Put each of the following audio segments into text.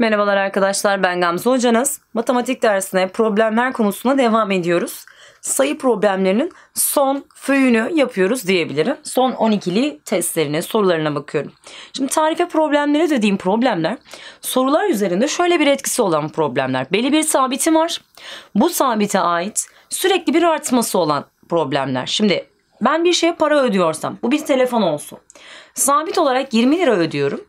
Merhabalar arkadaşlar ben Gamze Hocanız. Matematik dersine problemler konusuna devam ediyoruz. Sayı problemlerinin son föyünü yapıyoruz diyebilirim. Son 12'li testlerine, sorularına bakıyorum. Şimdi tarife problemleri dediğim problemler sorular üzerinde şöyle bir etkisi olan problemler. Belli bir sabiti var. Bu sabite ait sürekli bir artması olan problemler. Şimdi ben bir şeye para ödüyorsam bu bir telefon olsun. Sabit olarak 20 lira ödüyorum.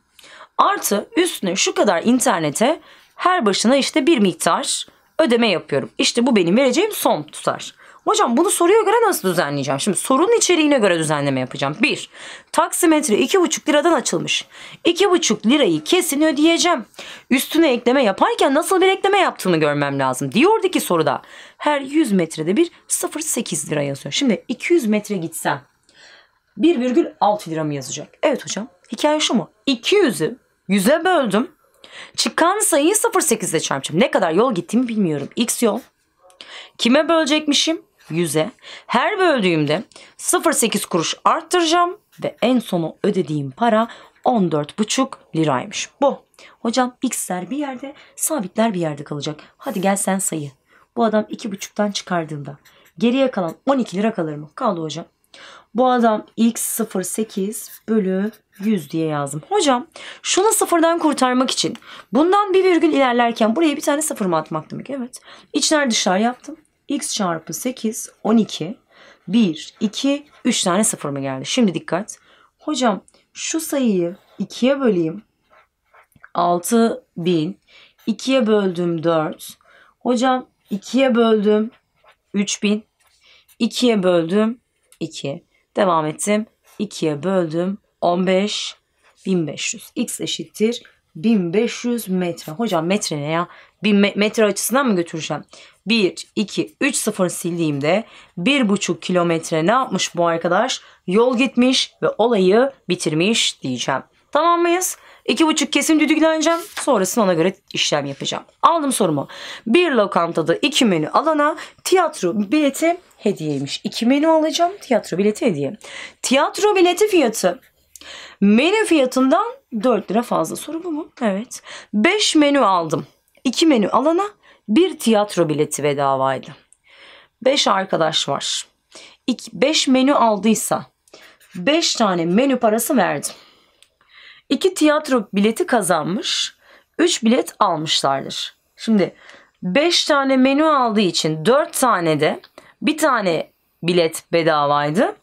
Artı üstüne şu kadar internete her başına işte bir miktar ödeme yapıyorum. İşte bu benim vereceğim son tutar. Hocam bunu soruya göre nasıl düzenleyeceğim? Şimdi sorunun içeriğine göre düzenleme yapacağım. Bir Taksimetre 2,5 liradan açılmış. 2,5 lirayı kesin ödeyeceğim. Üstüne ekleme yaparken nasıl bir ekleme yaptığını görmem lazım. Diyordu ki soruda her 100 metrede bir 0,8 lira yazıyor. Şimdi 200 metre gitsem 1,6 lira mı yazacak? Evet hocam hikaye şu mu? 200'ü Yüze böldüm. Çıkan sayıyı 0,8 ile çarpacağım. Ne kadar yol gittiğimi bilmiyorum. X yol. Kime bölecekmişim? 100'e. Her böldüğümde 0,8 kuruş arttıracağım ve en sonu ödediğim para 14,5 liraymış. Bu. Hocam x'ler bir yerde, sabitler bir yerde kalacak. Hadi gel sen sayı. Bu adam 2,5'tan çıkardığında geriye kalan 12 lira kalır mı? Kaldı hocam. Bu adam x08 bölü 100 diye yazdım. Hocam şunu sıfırdan kurtarmak için bundan bir virgül ilerlerken buraya bir tane sıfır mı atmak demek? Evet. İçler dışlar yaptım. x çarpı 8 12 1 2 3 tane sıfır mı geldi? Şimdi dikkat. Hocam şu sayıyı 2'ye böleyim. 6000 2'ye böldüm 4. Hocam 2'ye böldüm 3000. 2'ye böldüm 2. Devam ettim. 2'ye böldüm. 15, 1500. X eşittir 1500 metre. Hocam metre ne ya? Bir metre açısından mı götüreceğim? 1, 2, 3 sıfır sildiğimde 1,5 kilometre ne yapmış bu arkadaş? Yol gitmiş ve olayı bitirmiş diyeceğim. Tamam mıyız? İki buçuk kesim düdükleneceğim. Sonrasında ona göre işlem yapacağım. Aldım sorumu. Bir lokantada iki menü alana tiyatro bileti hediyeymiş. İki menü alacağım. Tiyatro bileti hediye. Tiyatro bileti fiyatı. Menü fiyatından 4 lira fazla. Soru bu mu? Evet. 5 menü aldım. 2 menü alana bir tiyatro bileti bedavaydı. 5 arkadaş var. 5 menü aldıysa 5 tane menü parası verdim. İki tiyatro bileti kazanmış, üç bilet almışlardır. Şimdi beş tane menü aldığı için dört tane de bir tane bilet bedavaydı.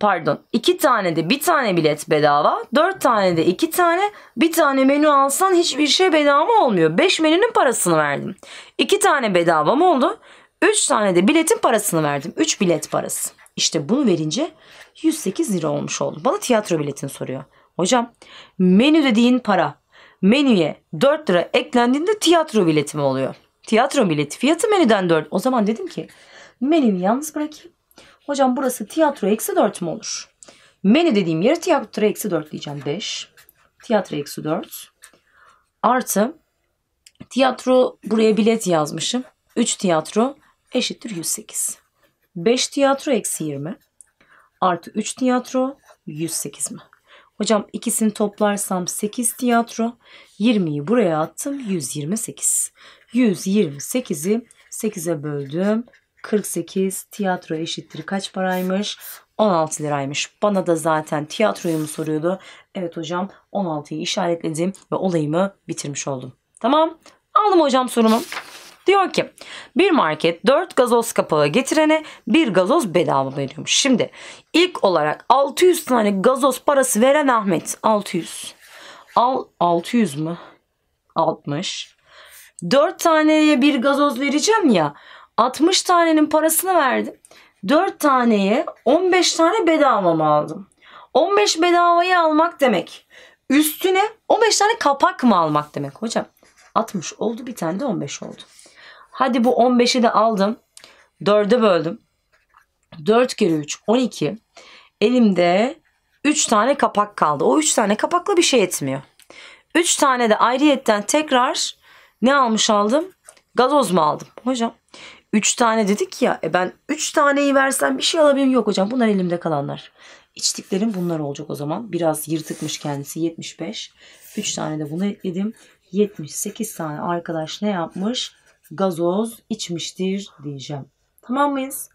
Pardon iki tane de bir tane bilet bedava, dört tane de iki tane bir tane menü alsan hiçbir şey bedava olmuyor. Beş menünün parasını verdim. 2 tane bedava mı oldu? Üç tane de biletin parasını verdim. üç bilet parası. İşte bunu verince 108 lira olmuş oldu. Bana tiyatro biletini soruyor. Hocam menü dediğin para. Menüye 4 lira eklendiğinde tiyatro bileti mi oluyor? Tiyatro bileti fiyatı menüden 4. O zaman dedim ki menüyü yalnız bırakayım. Hocam burası tiyatro eksi 4 mü olur? Menü dediğim yere tiyatro eksi 4 diyeceğim 5. Tiyatro eksi 4. Artı tiyatro buraya bilet yazmışım. 3 tiyatro eşittir 108. 5 tiyatro eksi 20 artı 3 tiyatro 108 mi? Hocam ikisini toplarsam 8 tiyatro. 20'yi buraya attım. 128. 128'i 8'e böldüm. 48 tiyatro eşittir kaç paraymış? 16 liraymış. Bana da zaten tiyatroyu mu soruyordu? Evet hocam 16'yı işaretledim ve olayımı bitirmiş oldum. Tamam aldım hocam sorumu. Diyor ki bir market 4 gazoz kapağı getirene bir gazoz bedava veriyormuş. Şimdi ilk olarak 600 tane gazoz parası veren Ahmet 600. Al 600 mü? 60. 4 taneye bir gazoz vereceğim ya. 60 tanenin parasını verdim. 4 taneye 15 tane bedava mı aldım? 15 bedavayı almak demek. Üstüne 15 tane kapak mı almak demek hocam? 60 oldu bir tane de 15 oldu. Hadi bu 15'i de aldım. 4'e böldüm. 4 kere 3 12. Elimde 3 tane kapak kaldı. O 3 tane kapakla bir şey etmiyor. 3 tane de ayrıyetten tekrar ne almış aldım? Gazoz mu aldım? Hocam 3 tane dedik ya. E ben 3 taneyi versem bir şey alabilirim. Yok hocam bunlar elimde kalanlar. İçtiklerim bunlar olacak o zaman. Biraz yırtıkmış kendisi 75. 3 tane de bunu ekledim. 78 tane arkadaş ne yapmış? gazoz içmiştir diyeceğim. Tamam mıyız?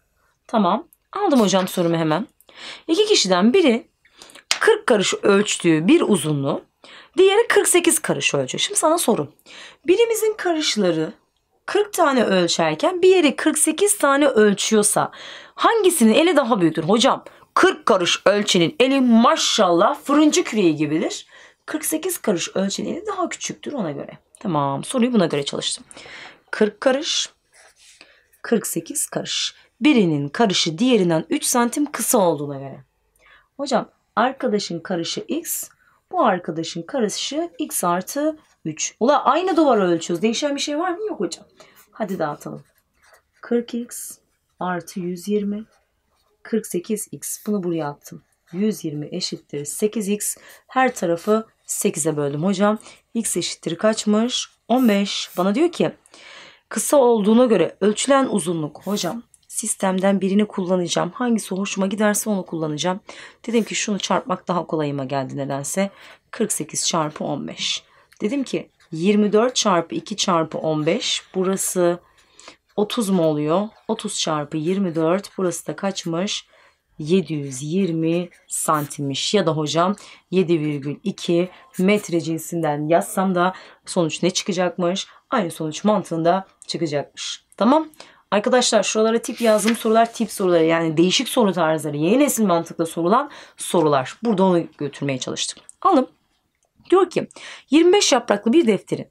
Tamam. Aldım hocam sorumu hemen. İki kişiden biri 40 karış ölçtüğü bir uzunluğu diğeri 48 karış ölçüyor. Şimdi sana soru. Birimizin karışları 40 tane ölçerken bir yeri 48 tane ölçüyorsa hangisinin eli daha büyüktür? Hocam 40 karış ölçenin eli maşallah fırıncı küreği gibidir. 48 karış ölçenin eli daha küçüktür ona göre. Tamam soruyu buna göre çalıştım. 40 karış, 48 karış. Birinin karışı diğerinden 3 santim kısa olduğuna göre. Hocam arkadaşın karışı x, bu arkadaşın karışı x artı 3. Ula aynı duvarı ölçüyoruz. Değişen bir şey var mı? Yok hocam. Hadi dağıtalım. 40x artı 120 48x. Bunu buraya attım. 120 eşittir 8x. Her tarafı 8'e böldüm hocam. x eşittir kaçmış? 15. Bana diyor ki Kısa olduğuna göre ölçülen uzunluk hocam sistemden birini kullanacağım. Hangisi hoşuma giderse onu kullanacağım. Dedim ki şunu çarpmak daha kolayıma geldi nedense. 48 çarpı 15. Dedim ki 24 çarpı 2 çarpı 15 burası 30 mu oluyor? 30 çarpı 24 burası da kaçmış? 720 santimmiş ya da hocam 7,2 metre cinsinden yazsam da sonuç ne çıkacakmış? Aynı sonuç mantığında çıkacakmış. Tamam. Arkadaşlar şuralara tip yazdım sorular tip soruları yani değişik soru tarzları yeni nesil mantıkla sorulan sorular. Burada onu götürmeye çalıştım. Alım. Diyor ki 25 yapraklı bir defterin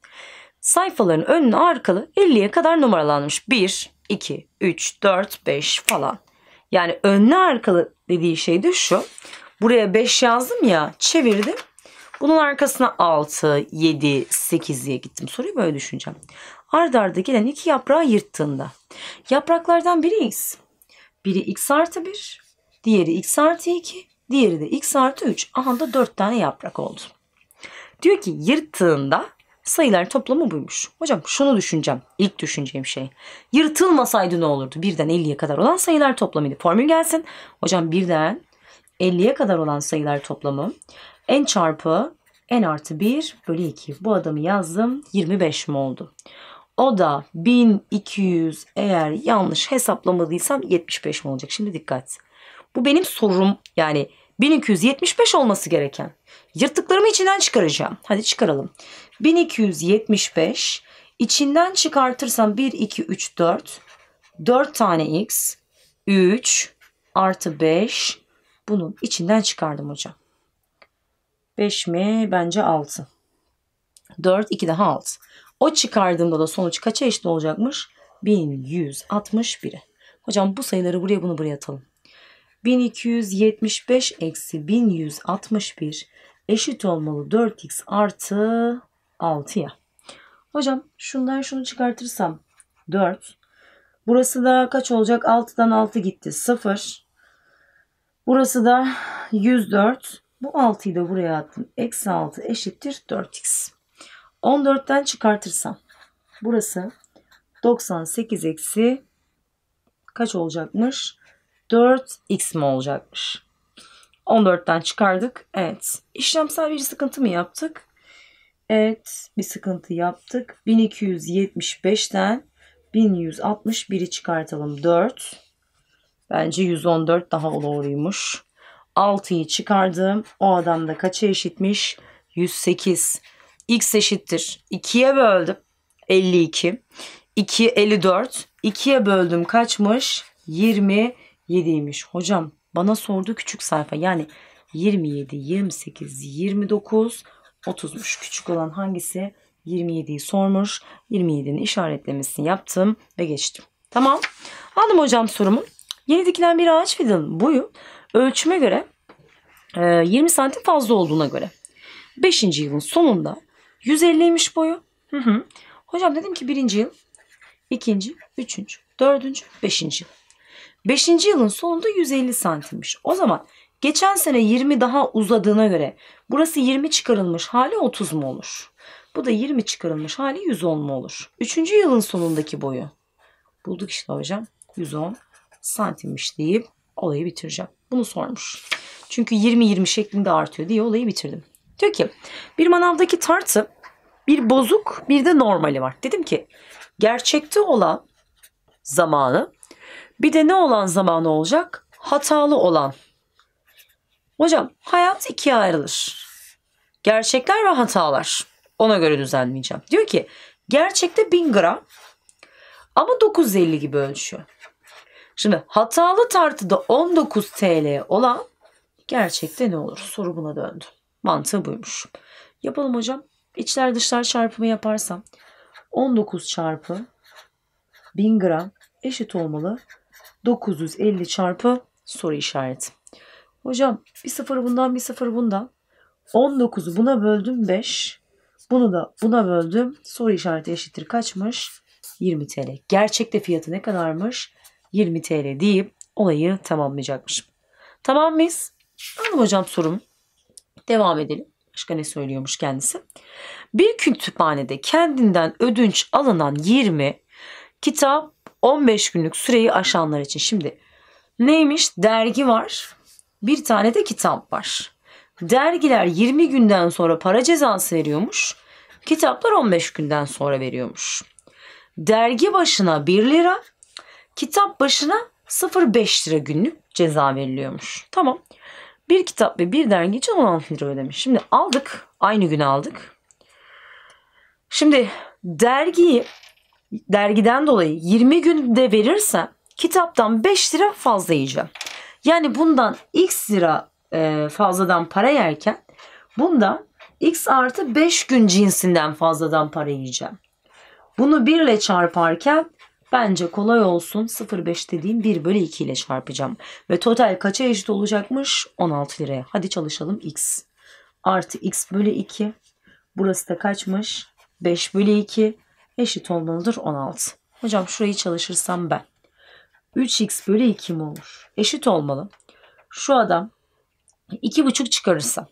sayfaların önünü arkalı 50'ye kadar numaralanmış. 1, 2, 3, 4, 5 falan. Yani önlü arkalı dediği şey de şu. Buraya 5 yazdım ya çevirdim. Bunun arkasına 6, 7, 8 diye gittim. Soruyu böyle düşüneceğim. Arda arda gelen iki yaprağı yırttığında. Yapraklardan biri x. Biri x artı 1. Diğeri x artı 2. Diğeri de x artı 3. Aha da 4 tane yaprak oldu. Diyor ki yırttığında Sayıların toplamı buymuş. Hocam şunu düşüneceğim. İlk düşüneceğim şey. Yırtılmasaydı ne olurdu? Birden 50'ye kadar olan sayılar toplamıydı. Formül gelsin. Hocam birden 50'ye kadar olan sayılar toplamı n çarpı n artı 1 bölü 2. Bu adamı yazdım. 25 mi oldu? O da 1200 eğer yanlış hesaplamadıysam 75 mi olacak? Şimdi dikkat. Bu benim sorum yani 1275 olması gereken. Yırtıklarımı içinden çıkaracağım. Hadi çıkaralım. 1275 içinden çıkartırsam 1, 2, 3, 4. 4 tane x. 3 artı 5. Bunun içinden çıkardım hocam. 5 mi? Bence 6. 4, 2 daha 6. O çıkardığımda da sonuç kaça eşit olacakmış? 1161'e. Hocam bu sayıları buraya bunu buraya atalım. 1275 eksi 1161 eşit olmalı 4x artı 6'ya. Hocam şundan şunu çıkartırsam 4. Burası da kaç olacak? 6'dan 6 gitti. 0. Burası da 104. Bu 6'yı da buraya attım. Eksi 6 eşittir 4x. 14'ten çıkartırsam burası 98 eksi kaç olacakmış? 4x mi olacakmış? 14'ten çıkardık. Evet. İşlemsel bir sıkıntı mı yaptık? Evet. Bir sıkıntı yaptık. 1275'ten 1161'i çıkartalım. 4. Bence 114 daha doğruymuş. 6'yı çıkardım. O adam da kaça eşitmiş? 108. X eşittir. 2'ye böldüm. 52. 2 54. 2'ye böldüm kaçmış? 20 7'ymiş. Hocam bana sordu küçük sayfa yani 27, 28, 29, 30'muş. Küçük olan hangisi? 27'yi sormuş. 27'nin işaretlemesini yaptım ve geçtim. Tamam. Aldım hocam sorumu. Yeni dikilen bir ağaç fidanın boyu ölçüme göre 20 e, santim fazla olduğuna göre 5. yılın sonunda 150'ymiş boyu. Hı hı. Hocam dedim ki birinci yıl, ikinci, üçüncü, dördüncü, beşinci yıl. 5. yılın sonunda 150 santimmiş. O zaman geçen sene 20 daha uzadığına göre burası 20 çıkarılmış hali 30 mu olur? Bu da 20 çıkarılmış hali 110 mu olur? 3. yılın sonundaki boyu. Bulduk işte hocam. 110 santimmiş deyip olayı bitireceğim. Bunu sormuş. Çünkü 20-20 şeklinde artıyor diye olayı bitirdim. Diyor ki bir manavdaki tartı bir bozuk bir de normali var. Dedim ki gerçekte olan zamanı bir de ne olan zaman olacak? Hatalı olan. Hocam hayat ikiye ayrılır. Gerçekler ve hatalar. Ona göre düzenleyeceğim. Diyor ki gerçekte 1000 gram ama 950 gibi ölçüyor. Şimdi hatalı tartıda 19 TL olan gerçekte ne olur? Soru buna döndü. Mantığı buymuş. Yapalım hocam. İçler dışlar çarpımı yaparsam 19 çarpı 1000 gram eşit olmalı 950 çarpı soru işareti. Hocam bir sıfır bundan bir sıfır bundan. 19'u buna böldüm 5. Bunu da buna böldüm. Soru işareti eşittir kaçmış? 20 TL. Gerçekte fiyatı ne kadarmış? 20 TL deyip olayı tamamlayacakmış. Tamam mıyız? Anladım hocam sorum. Devam edelim. Başka ne söylüyormuş kendisi? Bir kütüphanede kendinden ödünç alınan 20 kitap 15 günlük süreyi aşanlar için. Şimdi neymiş? Dergi var. Bir tane de kitap var. Dergiler 20 günden sonra para cezası veriyormuş. Kitaplar 15 günden sonra veriyormuş. Dergi başına 1 lira, kitap başına 0.5 lira günlük ceza veriliyormuş. Tamam. Bir kitap ve bir dergi için 16 lira ödemiş. Şimdi aldık. Aynı gün aldık. Şimdi dergiyi dergiden dolayı 20 günde verirse kitaptan 5 lira fazla yiyeceğim. Yani bundan x lira e, fazladan para yerken bundan x artı 5 gün cinsinden fazladan para yiyeceğim. Bunu 1 ile çarparken bence kolay olsun 0,5 dediğim 1 bölü 2 ile çarpacağım. Ve total kaça eşit olacakmış? 16 liraya. Hadi çalışalım x. Artı x bölü 2. Burası da kaçmış? 5 bölü 2 eşit olmalıdır 16. Hocam şurayı çalışırsam ben. 3x bölü 2 mi olur? Eşit olmalı. Şu adam 2,5 çıkarırsa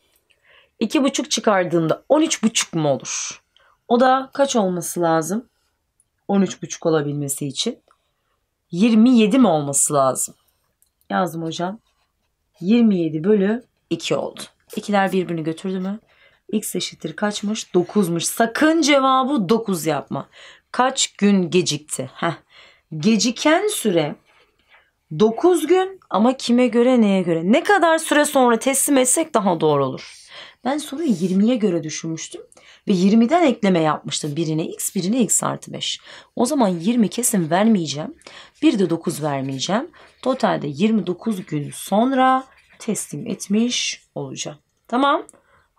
2,5 çıkardığında 13,5 mu olur? O da kaç olması lazım? 13,5 olabilmesi için. 27 mi olması lazım? Yazdım hocam. 27 bölü 2 oldu. İkiler birbirini götürdü mü? X eşittir kaçmış? 9'muş. Sakın cevabı 9 yapma. Kaç gün gecikti? Heh. Geciken süre 9 gün ama kime göre neye göre? Ne kadar süre sonra teslim etsek daha doğru olur. Ben soruyu 20'ye göre düşünmüştüm ve 20'den ekleme yapmıştım. Birine x birine x artı 5. O zaman 20 kesin vermeyeceğim. Bir de 9 vermeyeceğim. Totalde 29 gün sonra teslim etmiş olacağım. Tamam.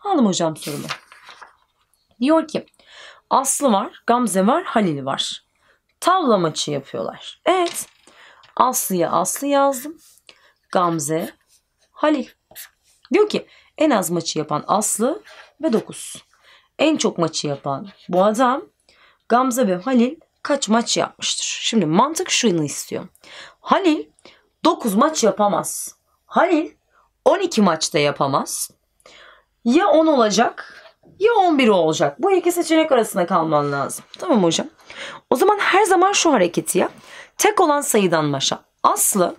Aldım hocam sorumu. Diyor ki Aslı var, Gamze var, Halil var. Tavla maçı yapıyorlar. Evet. Aslı'ya Aslı yazdım. Gamze, Halil. Diyor ki en az maçı yapan Aslı ve 9. En çok maçı yapan bu adam Gamze ve Halil kaç maç yapmıştır? Şimdi mantık şunu istiyor. Halil 9 maç yapamaz. Halil 12 maçta yapamaz ya 10 olacak ya 11 olacak. Bu iki seçenek arasında kalman lazım. Tamam hocam. O zaman her zaman şu hareketi yap. Tek olan sayıdan başla. Aslı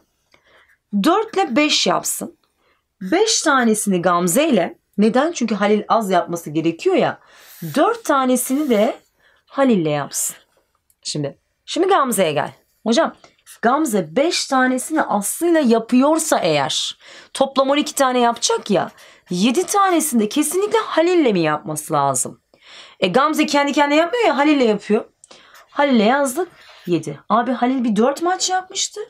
4 ile 5 yapsın. 5 tanesini Gamze ile neden? Çünkü Halil az yapması gerekiyor ya. 4 tanesini de Halil ile yapsın. Şimdi şimdi Gamze'ye gel. Hocam Gamze 5 tanesini Aslı ile yapıyorsa eğer toplam 12 tane yapacak ya. 7 tanesinde kesinlikle Halil'le mi yapması lazım? E Gamze kendi kendine yapmıyor ya Halil'le yapıyor. Halil'le yazdık 7. Abi Halil bir 4 maç yapmıştı.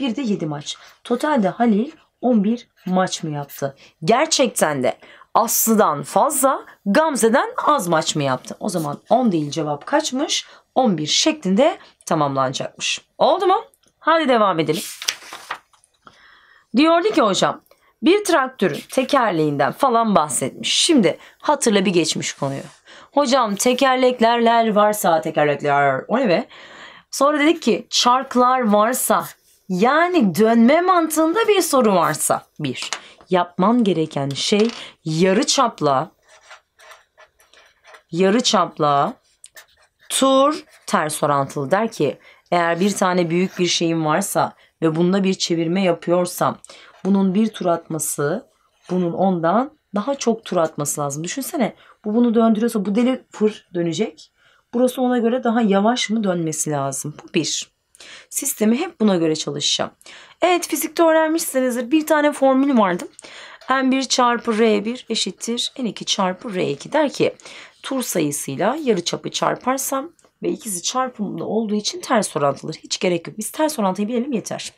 Bir de 7 maç. Totalde Halil 11 maç mı yaptı? Gerçekten de Aslı'dan fazla Gamze'den az maç mı yaptı? O zaman 10 değil cevap kaçmış? 11 şeklinde tamamlanacakmış. Oldu mu? Hadi devam edelim. Diyordu ki hocam bir traktörün tekerleğinden falan bahsetmiş. Şimdi hatırla bir geçmiş konuyu. Hocam tekerleklerler varsa tekerlekler o ne be? Sonra dedik ki çarklar varsa yani dönme mantığında bir soru varsa bir yapman gereken şey yarı çapla yarı çapla tur ters orantılı der ki eğer bir tane büyük bir şeyim varsa ve bunda bir çevirme yapıyorsam bunun bir tur atması bunun ondan daha çok tur atması lazım. Düşünsene bu bunu döndürüyorsa bu deli fır dönecek. Burası ona göre daha yavaş mı dönmesi lazım? Bu bir. Sistemi hep buna göre çalışacağım. Evet fizikte öğrenmişsinizdir. Bir tane formül vardı. N1 çarpı R1 eşittir N2 çarpı R2 der ki tur sayısıyla yarı çapı çarparsam ve ikisi çarpımlı olduğu için ters orantılıdır. Hiç gerek yok. Biz ters orantıyı bilelim yeter.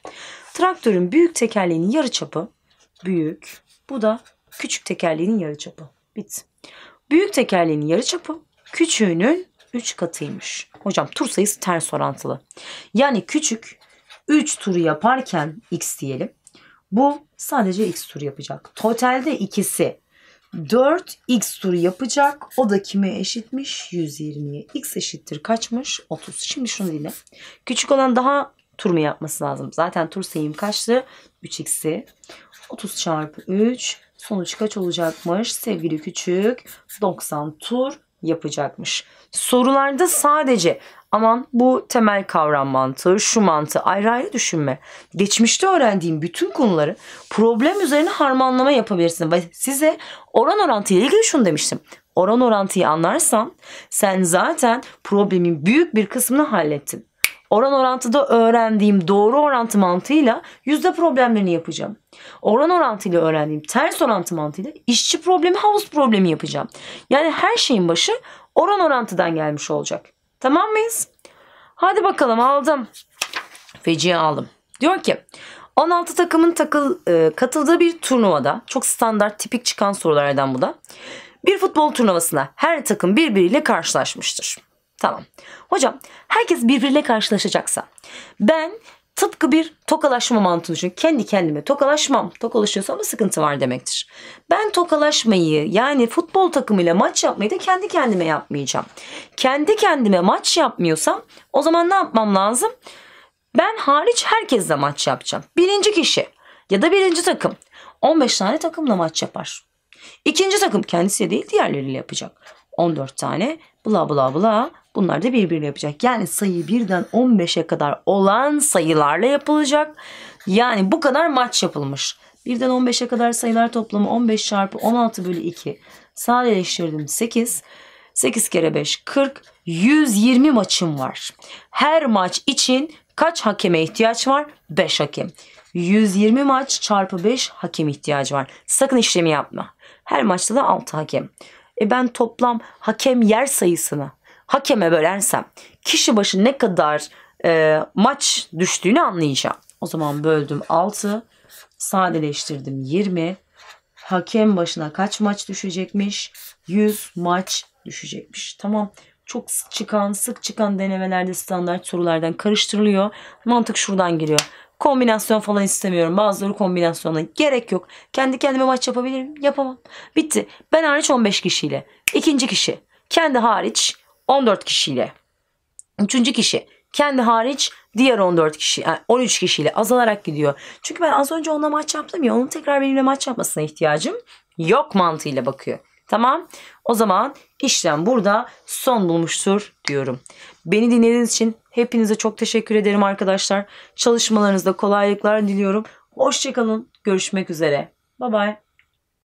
Traktörün büyük tekerleğinin yarı çapı büyük. Bu da küçük tekerleğinin yarı çapı. Bit. Büyük tekerleğinin yarı çapı küçüğünün 3 katıymış. Hocam tur sayısı ters orantılı. Yani küçük 3 turu yaparken x diyelim. Bu sadece x turu yapacak. Totalde ikisi 4 x turu yapacak. O da kime eşitmiş? 120'ye. x eşittir kaçmış? 30. Şimdi şunu dinle. Küçük olan daha tur mu yapması lazım? Zaten tur sayım kaçtı? 3x'i. 30 çarpı 3 sonuç kaç olacakmış? Sevgili küçük 90 tur yapacakmış. Sorularda sadece aman bu temel kavram mantığı, şu mantığı ayrı ayrı düşünme. Geçmişte öğrendiğim bütün konuları problem üzerine harmanlama yapabilirsin. Ve size oran orantıyla ilgili şunu demiştim. Oran orantıyı anlarsan sen zaten problemin büyük bir kısmını hallettin oran orantıda öğrendiğim doğru orantı mantığıyla yüzde problemlerini yapacağım. Oran orantıyla öğrendiğim ters orantı mantığıyla işçi problemi havuz problemi yapacağım. Yani her şeyin başı oran orantıdan gelmiş olacak. Tamam mıyız? Hadi bakalım aldım. Feciye aldım. Diyor ki 16 takımın takıl, e, katıldığı bir turnuvada çok standart tipik çıkan sorulardan bu da. Bir futbol turnuvasına her takım birbiriyle karşılaşmıştır. Tamam. Hocam herkes birbiriyle karşılaşacaksa ben tıpkı bir tokalaşma mantığını düşün. Kendi kendime tokalaşmam. Tokalaşıyorsam mı sıkıntı var demektir. Ben tokalaşmayı yani futbol takımıyla maç yapmayı da kendi kendime yapmayacağım. Kendi kendime maç yapmıyorsam o zaman ne yapmam lazım? Ben hariç herkesle maç yapacağım. Birinci kişi ya da birinci takım 15 tane takımla maç yapar. İkinci takım kendisi değil diğerleriyle yapacak. 14 tane bla bla bla bunlar da birbirine yapacak. Yani sayı birden 15'e kadar olan sayılarla yapılacak. Yani bu kadar maç yapılmış. Birden 15'e kadar sayılar toplamı 15 çarpı 16 bölü 2. Sadeleştirdim 8. 8 kere 5 40. 120 maçım var. Her maç için kaç hakeme ihtiyaç var? 5 hakem. 120 maç çarpı 5 hakem ihtiyacı var. Sakın işlemi yapma. Her maçta da 6 hakem. E ben toplam hakem yer sayısını hakeme bölersem kişi başı ne kadar e, maç düştüğünü anlayacağım. O zaman böldüm 6, sadeleştirdim 20. Hakem başına kaç maç düşecekmiş? 100 maç düşecekmiş. Tamam. Çok sık çıkan, sık çıkan denemelerde standart sorulardan karıştırılıyor. Mantık şuradan geliyor. Kombinasyon falan istemiyorum. Bazıları kombinasyona gerek yok. Kendi kendime maç yapabilirim. Yapamam. Bitti. Ben hariç 15 kişiyle. İkinci kişi. Kendi hariç 14 kişiyle. Üçüncü kişi kendi hariç diğer 14 kişi yani 13 kişiyle azalarak gidiyor. Çünkü ben az önce onunla maç yaptım ya onun tekrar benimle maç yapmasına ihtiyacım yok mantığıyla bakıyor. Tamam o zaman İşlem burada son bulmuştur diyorum. Beni dinlediğiniz için hepinize çok teşekkür ederim arkadaşlar. Çalışmalarınızda kolaylıklar diliyorum. Hoşçakalın. Görüşmek üzere. Bye bye.